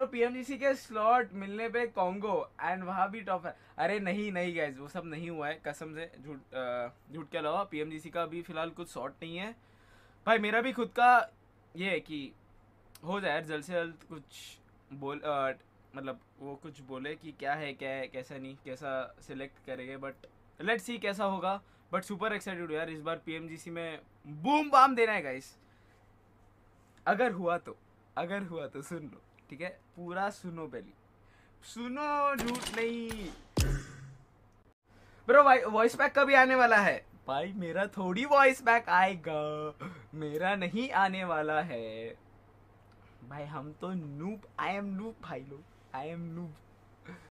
तो पीएमजीसी के स्लॉट मिलने पे कॉन्गो एंड वहाँ भी टॉप है अरे नहीं नहीं गैस वो सब नहीं हुआ है कसम से झूठ झूठ के अलावा पीएमजीसी का भी फिलहाल कुछ शॉर्ट नहीं है भाई मेरा भी खुद का ये है कि हो जाए जल्द से जल्द कुछ बोल आ, मतलब वो कुछ बोले कि क्या है क्या है कैसा नहीं कैसा सिलेक्ट करेंगे बट लेट्स सी कैसा होगा बट सुपर एक्साइटेड यार इस बार पीएमजीसी में बूम बाम देना है गाइस अगर हुआ तो अगर हुआ तो सुन लो ठीक है पूरा सुनो पहले सुनो झूठ नहीं ब्रो वॉइस पैक कभी आने वाला है भाई मेरा थोड़ी वॉइस पैक आएगा मेरा नहीं आने वाला है भाई हम तो नूप आई एम नूप भाई लोग आई एम नूप